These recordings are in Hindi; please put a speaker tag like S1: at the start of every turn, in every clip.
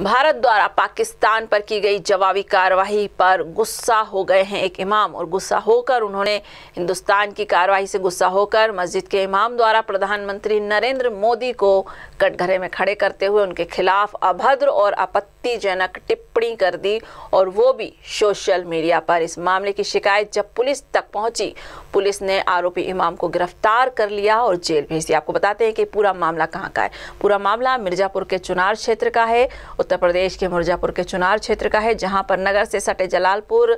S1: भारत द्वारा पाकिस्तान पर की गई जवाबी कार्रवाई पर गुस्सा हो गए हैं एक इमाम और गुस्सा होकर उन्होंने हिंदुस्तान की कार्रवाई से गुस्सा होकर मस्जिद के इमाम द्वारा प्रधानमंत्री नरेंद्र मोदी को कटघरे में खड़े करते हुए उनके खिलाफ अभद्र और आपत्तिजनक टिप्पणी कर दी और वो भी सोशल मीडिया पर इस मामले की शिकायत जब पुलिस तक पहुंची पुलिस ने आरोपी इमाम को गिरफ्तार कर लिया और जेल भेज दिया आपको बताते हैं कि पूरा मामला कहाँ का है पूरा मामला मिर्जापुर के चुनार क्षेत्र का है उत्तर प्रदेश के मिर्जापुर के चुनार क्षेत्र का है जहां पर नगर से सटे जलालपुर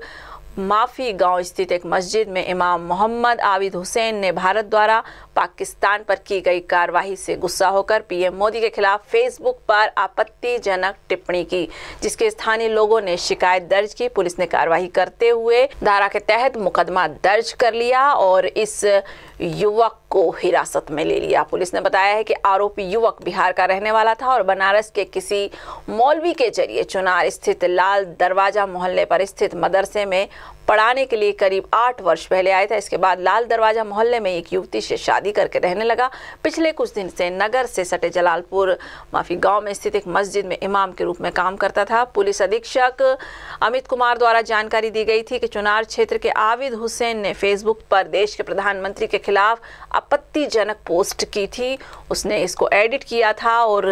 S1: माफी गांव स्थित एक मस्जिद में इमाम मोहम्मद आबिद हुसैन ने भारत द्वारा पाकिस्तान पर की गई कार्रवाई से गुस्सा होकर पीएम मोदी के खिलाफ फेसबुक पर आपत्तिजनक टिप्पणी की जिसके स्थानीय लोगों ने शिकायत दर्ज की पुलिस ने कार्रवाई करते हुए धारा के तहत मुकदमा दर्ज कर लिया और इस युवक को हिरासत में ले लिया पुलिस ने बताया है कि आरोपी युवक बिहार का रहने वाला था और बनारस के किसी मौलवी के जरिए चुनार स्थित लाल दरवाजा मोहल्ले पर स्थित मदरसे में पढ़ाने के लिए करीब आठ वर्ष पहले आया था इसके बाद लाल दरवाजा मोहल्ले में एक युवती से शादी शादी करके रहने लगा पिछले कुछ दिन से नगर से सटे जलालपुर माफी गांव में स्थित एक मस्जिद में इमाम के रूप में काम करता था पुलिस अधीक्षक अमित कुमार द्वारा जानकारी दी गई थी कि चुनार क्षेत्र के आविद हुसैन ने फेसबुक पर देश के प्रधानमंत्री के खिलाफ आपत्तिजनक पोस्ट की थी उसने इसको एडिट किया था और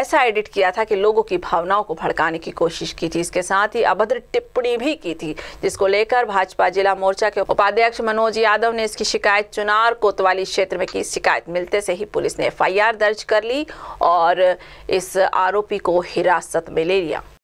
S1: ऐसा एडिट किया था कि लोगों की भावनाओं को भड़काने की कोशिश की थी इसके साथ ही अभद्र टिप्पणी भी की थी जिसको लेकर भाजपा जिला मोर्चा के उपाध्यक्ष मनोज यादव ने इसकी शिकायत चुनार कोतवाली क्षेत्र क्षेत्र में की शिकायत मिलते से ही पुलिस ने एफआईआर दर्ज कर ली और इस आरोपी को हिरासत में ले लिया